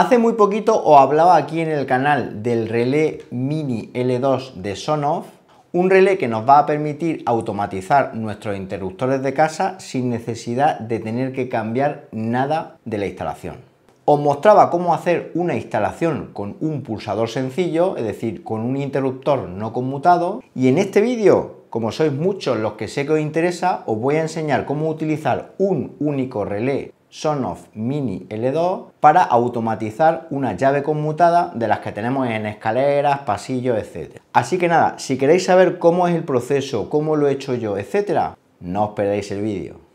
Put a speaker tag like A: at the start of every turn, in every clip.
A: Hace muy poquito os hablaba aquí en el canal del relé Mini L2 de Sonoff, un relé que nos va a permitir automatizar nuestros interruptores de casa sin necesidad de tener que cambiar nada de la instalación. Os mostraba cómo hacer una instalación con un pulsador sencillo, es decir, con un interruptor no conmutado, y en este vídeo como sois muchos los que sé que os interesa, os voy a enseñar cómo utilizar un único relé Sonoff Mini L2 para automatizar una llave conmutada de las que tenemos en escaleras, pasillos, etc. Así que nada, si queréis saber cómo es el proceso, cómo lo he hecho yo, etc., no os perdáis el vídeo.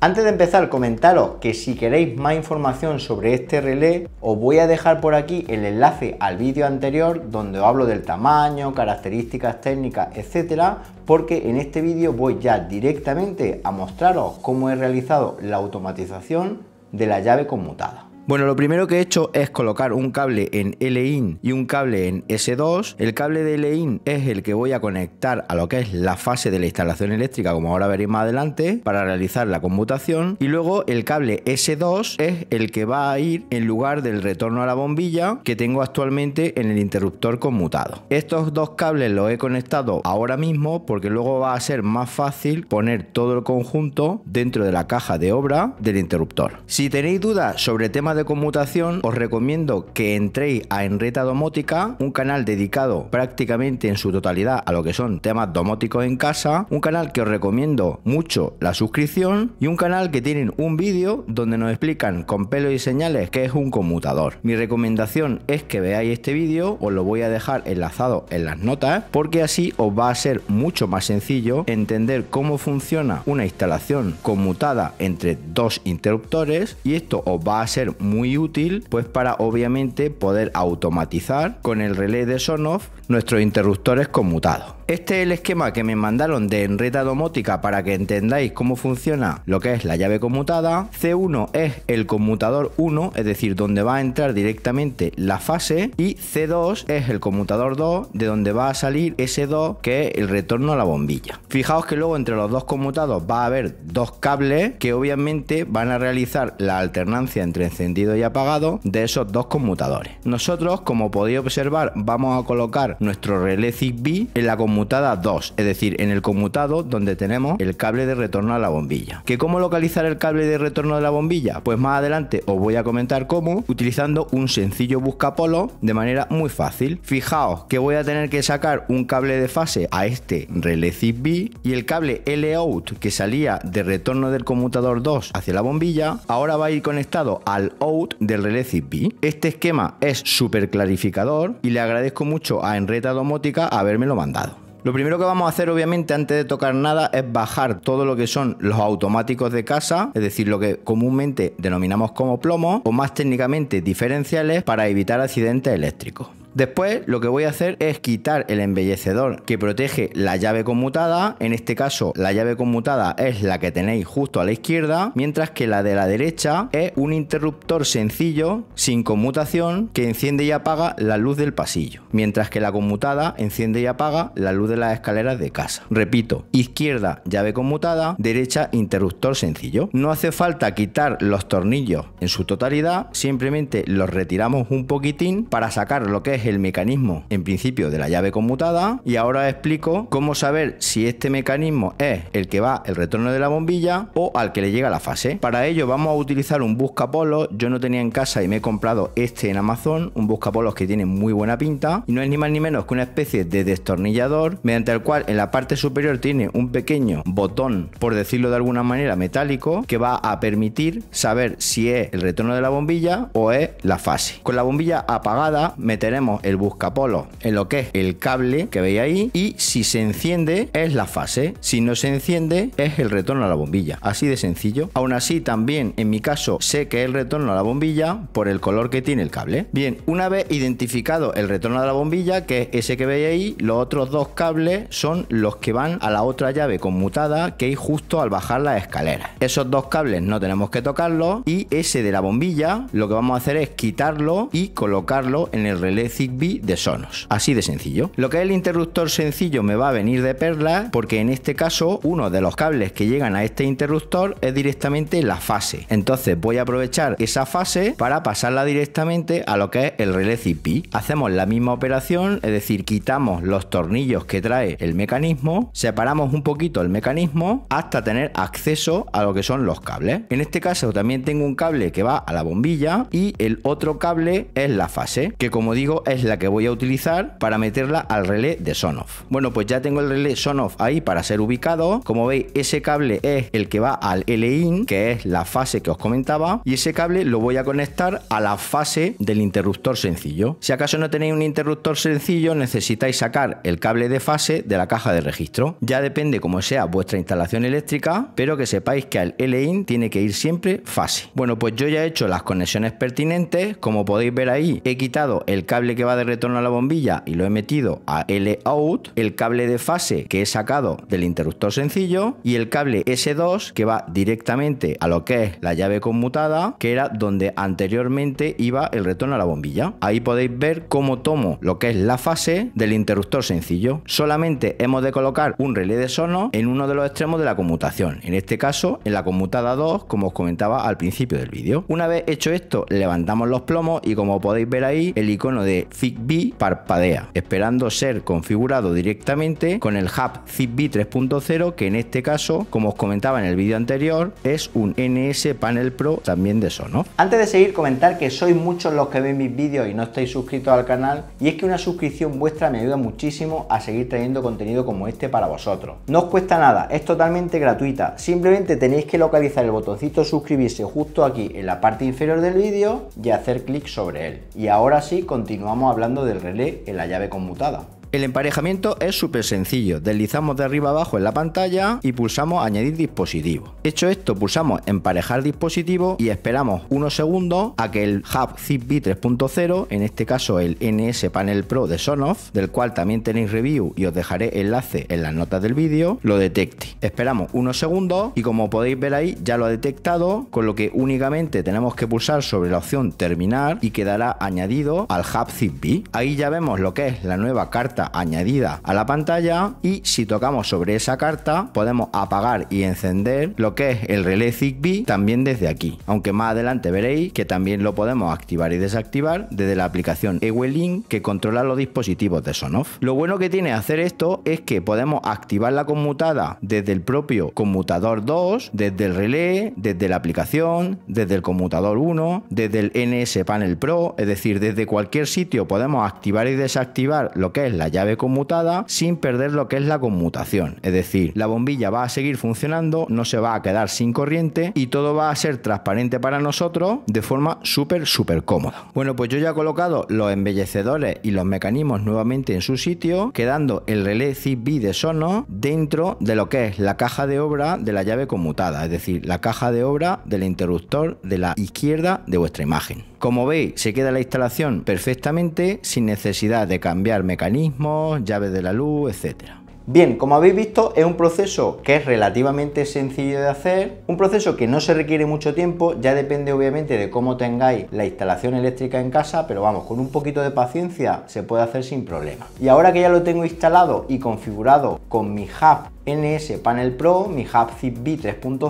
A: Antes de empezar, comentaros que si queréis más información sobre este relé, os voy a dejar por aquí el enlace al vídeo anterior donde os hablo del tamaño, características técnicas, etcétera, porque en este vídeo voy ya directamente a mostraros cómo he realizado la automatización de la llave conmutada. Bueno, lo primero que he hecho es colocar un cable en L-IN y un cable en S2. El cable de L-IN es el que voy a conectar a lo que es la fase de la instalación eléctrica, como ahora veréis más adelante, para realizar la conmutación. Y luego el cable S2 es el que va a ir en lugar del retorno a la bombilla que tengo actualmente en el interruptor conmutado. Estos dos cables los he conectado ahora mismo porque luego va a ser más fácil poner todo el conjunto dentro de la caja de obra del interruptor. Si tenéis dudas sobre temas de conmutación, os recomiendo que entréis a Enreta Domótica, un canal dedicado prácticamente en su totalidad a lo que son temas domóticos en casa, un canal que os recomiendo mucho la suscripción y un canal que tienen un vídeo donde nos explican con pelo y señales qué es un conmutador. Mi recomendación es que veáis este vídeo, os lo voy a dejar enlazado en las notas porque así os va a ser mucho más sencillo entender cómo funciona una instalación conmutada entre dos interruptores y esto os va a ser muy útil pues para obviamente poder automatizar con el relé de Sonoff nuestros interruptores conmutados. Este es el esquema que me mandaron de Enreta Domótica para que entendáis cómo funciona lo que es la llave conmutada. C1 es el conmutador 1, es decir, donde va a entrar directamente la fase. Y C2 es el conmutador 2, de donde va a salir S2, que es el retorno a la bombilla. Fijaos que luego entre los dos conmutados va a haber dos cables que obviamente van a realizar la alternancia entre encendido y apagado de esos dos conmutadores. Nosotros, como podéis observar, vamos a colocar nuestro relé ZigBee en la conmutadora 2, es decir, en el conmutado donde tenemos el cable de retorno a la bombilla. ¿Que ¿Cómo localizar el cable de retorno de la bombilla? Pues más adelante os voy a comentar cómo, utilizando un sencillo busca polo, de manera muy fácil. Fijaos que voy a tener que sacar un cable de fase a este relé b y el cable L-out que salía de retorno del conmutador 2 hacia la bombilla, ahora va a ir conectado al out del relé b Este esquema es súper clarificador y le agradezco mucho a Enreta Domótica habérmelo mandado. Lo primero que vamos a hacer obviamente antes de tocar nada es bajar todo lo que son los automáticos de casa, es decir, lo que comúnmente denominamos como plomo o más técnicamente diferenciales para evitar accidentes eléctricos. Después lo que voy a hacer es quitar el embellecedor que protege la llave conmutada. En este caso la llave conmutada es la que tenéis justo a la izquierda, mientras que la de la derecha es un interruptor sencillo sin conmutación que enciende y apaga la luz del pasillo, mientras que la conmutada enciende y apaga la luz de las escaleras de casa. Repito, izquierda llave conmutada, derecha interruptor sencillo. No hace falta quitar los tornillos en su totalidad, simplemente los retiramos un poquitín para sacar lo que es el mecanismo en principio de la llave conmutada y ahora explico cómo saber si este mecanismo es el que va el retorno de la bombilla o al que le llega la fase. Para ello vamos a utilizar un polos, yo no tenía en casa y me he comprado este en Amazon, un polos que tiene muy buena pinta y no es ni más ni menos que una especie de destornillador mediante el cual en la parte superior tiene un pequeño botón, por decirlo de alguna manera, metálico que va a permitir saber si es el retorno de la bombilla o es la fase. Con la bombilla apagada meteremos el el buscapolo en lo que es el cable que veis ahí y si se enciende es la fase, si no se enciende es el retorno a la bombilla, así de sencillo. Aún así también en mi caso sé que es el retorno a la bombilla por el color que tiene el cable. Bien, una vez identificado el retorno a la bombilla, que es ese que veis ahí, los otros dos cables son los que van a la otra llave conmutada que hay justo al bajar la escalera, Esos dos cables no tenemos que tocarlos y ese de la bombilla lo que vamos a hacer es quitarlo y colocarlo en el relé de Sonos. Así de sencillo. Lo que es el interruptor sencillo me va a venir de perla porque en este caso uno de los cables que llegan a este interruptor es directamente la fase. Entonces voy a aprovechar esa fase para pasarla directamente a lo que es el relé Zigbee. Hacemos la misma operación, es decir, quitamos los tornillos que trae el mecanismo, separamos un poquito el mecanismo hasta tener acceso a lo que son los cables. En este caso también tengo un cable que va a la bombilla y el otro cable es la fase, que como digo es la que voy a utilizar para meterla al relé de Sonoff. Bueno, pues ya tengo el relé Sonoff ahí para ser ubicado. Como veis, ese cable es el que va al l que es la fase que os comentaba, y ese cable lo voy a conectar a la fase del interruptor sencillo. Si acaso no tenéis un interruptor sencillo, necesitáis sacar el cable de fase de la caja de registro. Ya depende como sea vuestra instalación eléctrica, pero que sepáis que al L-IN tiene que ir siempre fase. Bueno, pues yo ya he hecho las conexiones pertinentes. Como podéis ver ahí, he quitado el cable que va de retorno a la bombilla y lo he metido a L out, el cable de fase que he sacado del interruptor sencillo y el cable S2 que va directamente a lo que es la llave conmutada, que era donde anteriormente iba el retorno a la bombilla. Ahí podéis ver cómo tomo lo que es la fase del interruptor sencillo. Solamente hemos de colocar un relé de sono en uno de los extremos de la conmutación, en este caso en la conmutada 2, como os comentaba al principio del vídeo. Una vez hecho esto, levantamos los plomos y como podéis ver ahí, el icono de ZigBee parpadea, esperando ser configurado directamente con el hub ZigBee 3.0 que en este caso, como os comentaba en el vídeo anterior, es un NS Panel Pro también de Sono. Antes de seguir comentar que sois muchos los que ven mis vídeos y no estáis suscritos al canal y es que una suscripción vuestra me ayuda muchísimo a seguir trayendo contenido como este para vosotros. No os cuesta nada, es totalmente gratuita, simplemente tenéis que localizar el botoncito suscribirse justo aquí en la parte inferior del vídeo y hacer clic sobre él. Y ahora sí, continuamos Estamos hablando del relé en la llave conmutada. El emparejamiento es súper sencillo, deslizamos de arriba abajo en la pantalla y pulsamos añadir dispositivo. Hecho esto, pulsamos emparejar dispositivo y esperamos unos segundos a que el Hub Zigbee 3.0, en este caso el NS Panel Pro de Sonoff, del cual también tenéis review y os dejaré enlace en las notas del vídeo, lo detecte. Esperamos unos segundos y como podéis ver ahí ya lo ha detectado, con lo que únicamente tenemos que pulsar sobre la opción terminar y quedará añadido al Hub Zigbee. Ahí ya vemos lo que es la nueva carta añadida a la pantalla y si tocamos sobre esa carta podemos apagar y encender lo que es el relé Zigbee también desde aquí, aunque más adelante veréis que también lo podemos activar y desactivar desde la aplicación Ewelink que controla los dispositivos de Sonoff. Lo bueno que tiene hacer esto es que podemos activar la conmutada desde el propio conmutador 2, desde el relé, desde la aplicación, desde el conmutador 1, desde el NS Panel Pro, es decir, desde cualquier sitio podemos activar y desactivar lo que es la llave conmutada sin perder lo que es la conmutación. Es decir, la bombilla va a seguir funcionando, no se va a quedar sin corriente y todo va a ser transparente para nosotros de forma súper, súper cómoda. Bueno, pues yo ya he colocado los embellecedores y los mecanismos nuevamente en su sitio, quedando el relé CIP de sono dentro de lo que es la caja de obra de la llave conmutada, es decir, la caja de obra del interruptor de la izquierda de vuestra imagen. Como veis, se queda la instalación perfectamente sin necesidad de cambiar mecanismos llaves de la luz, etcétera. Bien, como habéis visto, es un proceso que es relativamente sencillo de hacer, un proceso que no se requiere mucho tiempo, ya depende obviamente de cómo tengáis la instalación eléctrica en casa, pero vamos, con un poquito de paciencia se puede hacer sin problema. Y ahora que ya lo tengo instalado y configurado con mi hub NS Panel Pro, mi hub zigbee 30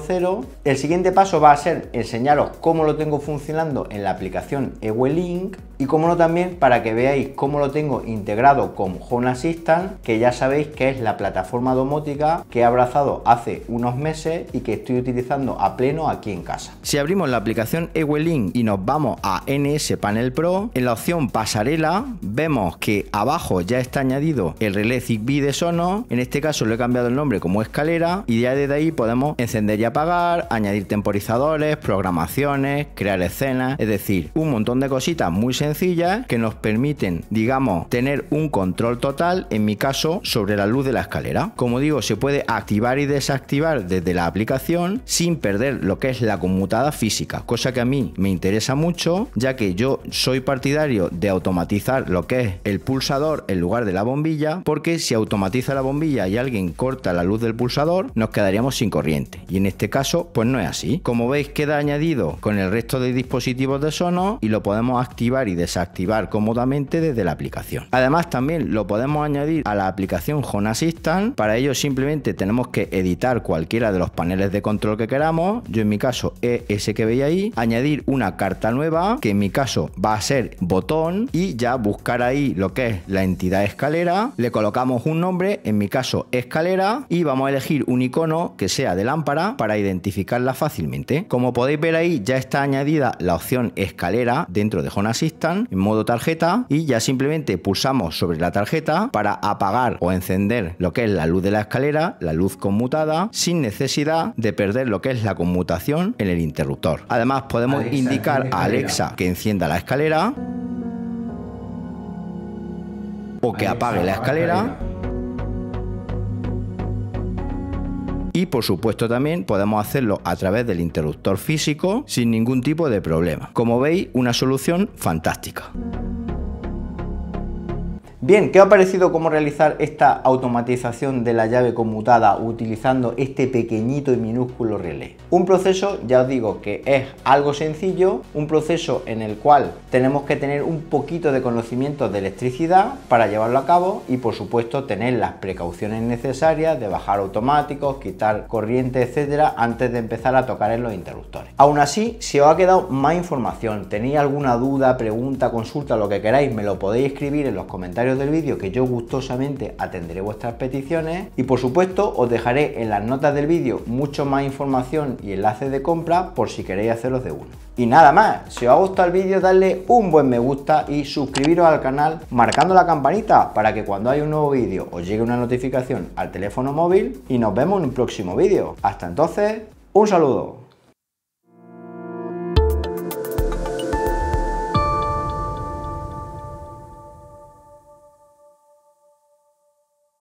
A: El siguiente paso va a ser enseñaros cómo lo tengo funcionando en la aplicación link y cómo no también para que veáis cómo lo tengo integrado con Home Assistant, que ya sabéis que es la plataforma domótica que he abrazado hace unos meses y que estoy utilizando a pleno aquí en casa. Si abrimos la aplicación link y nos vamos a NS Panel Pro, en la opción pasarela vemos que abajo ya está añadido el relé Zigbee de Sono. en este caso lo he cambiado el nombre como escalera y ya desde ahí podemos encender y apagar, añadir temporizadores, programaciones, crear escenas, es decir, un montón de cositas muy sencillas que nos permiten, digamos, tener un control total, en mi caso, sobre la luz de la escalera. Como digo, se puede activar y desactivar desde la aplicación sin perder lo que es la conmutada física, cosa que a mí me interesa mucho, ya que yo soy partidario de automatizar lo que es el pulsador en lugar de la bombilla, porque si automatiza la bombilla y alguien corta la la luz del pulsador, nos quedaríamos sin corriente. Y en este caso, pues no es así. Como veis, queda añadido con el resto de dispositivos de Sonos y lo podemos activar y desactivar cómodamente desde la aplicación. Además, también lo podemos añadir a la aplicación Home Assistant. Para ello, simplemente tenemos que editar cualquiera de los paneles de control que queramos. Yo, en mi caso, es ese que veis ahí. Añadir una carta nueva, que en mi caso va a ser botón, y ya buscar ahí lo que es la entidad escalera. Le colocamos un nombre, en mi caso, escalera y vamos a elegir un icono que sea de lámpara para identificarla fácilmente. Como podéis ver ahí ya está añadida la opción escalera dentro de Home Assistant en modo tarjeta y ya simplemente pulsamos sobre la tarjeta para apagar o encender lo que es la luz de la escalera, la luz conmutada, sin necesidad de perder lo que es la conmutación en el interruptor. Además podemos indicar a Alexa que encienda la escalera o que apague la escalera y por supuesto también podemos hacerlo a través del interruptor físico sin ningún tipo de problema. Como veis, una solución fantástica. Bien, ¿qué ha parecido cómo realizar esta automatización de la llave conmutada utilizando este pequeñito y minúsculo relé? Un proceso, ya os digo que es algo sencillo, un proceso en el cual tenemos que tener un poquito de conocimiento de electricidad para llevarlo a cabo y por supuesto tener las precauciones necesarias de bajar automáticos, quitar corriente, etcétera, antes de empezar a tocar en los interruptores. Aún así, si os ha quedado más información, tenéis alguna duda, pregunta, consulta, lo que queráis, me lo podéis escribir en los comentarios del vídeo que yo gustosamente atenderé vuestras peticiones y por supuesto os dejaré en las notas del vídeo mucho más información y enlaces de compra por si queréis haceros de uno. Y nada más, si os ha gustado el vídeo darle un buen me gusta y suscribiros al canal marcando la campanita para que cuando hay un nuevo vídeo os llegue una notificación al teléfono móvil y nos vemos en un próximo vídeo. Hasta entonces, un saludo.